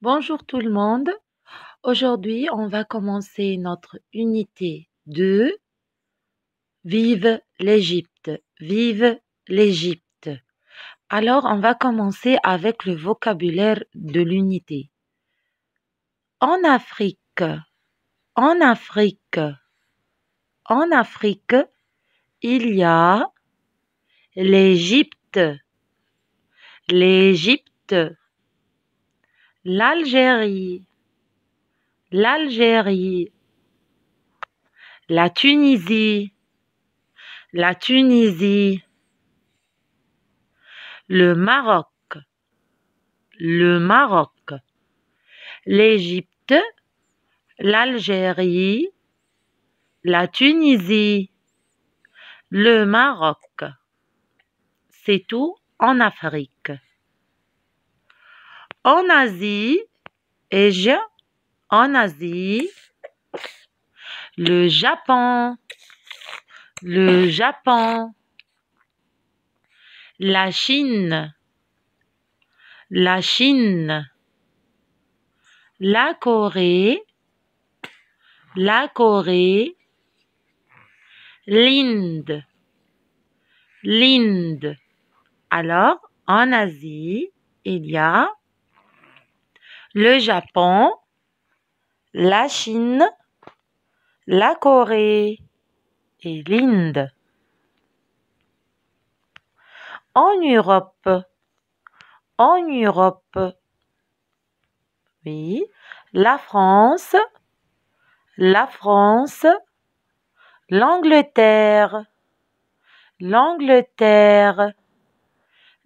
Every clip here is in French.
Bonjour tout le monde. Aujourd'hui, on va commencer notre unité 2. Vive l'Égypte. Vive l'Égypte. Alors, on va commencer avec le vocabulaire de l'unité. En Afrique. En Afrique. En Afrique, il y a l'Égypte. L'Égypte l'Algérie, l'Algérie, la Tunisie, la Tunisie, le Maroc, le Maroc, l'Égypte, l'Algérie, la Tunisie, le Maroc. C'est tout en Afrique. En Asie, et je, en Asie, le Japon, le Japon, la Chine, la Chine, la Corée, la Corée, l'Inde, l'Inde. Alors, en Asie, il y a le Japon, la Chine, la Corée et l'Inde. En Europe, en Europe, oui, la France, la France, l'Angleterre, l'Angleterre,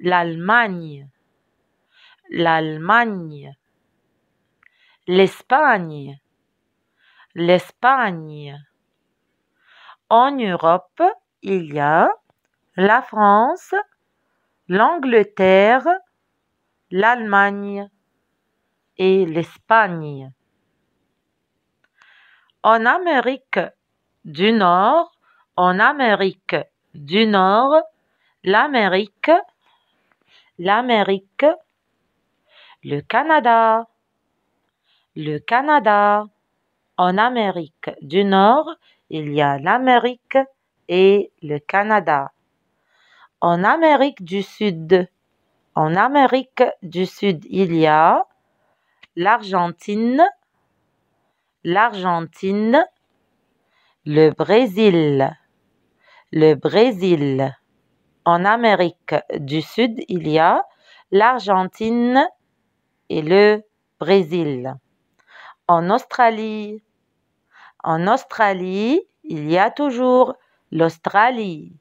l'Allemagne, l'Allemagne l'Espagne, l'Espagne. En Europe, il y a la France, l'Angleterre, l'Allemagne et l'Espagne. En Amérique du Nord, en Amérique du Nord, l'Amérique, l'Amérique, le Canada, le Canada. En Amérique du Nord, il y a l'Amérique et le Canada. En Amérique du Sud, en Amérique du Sud, il y a l'Argentine, l'Argentine, le Brésil, le Brésil. En Amérique du Sud, il y a l'Argentine et le Brésil en Australie. En Australie, il y a toujours l'Australie.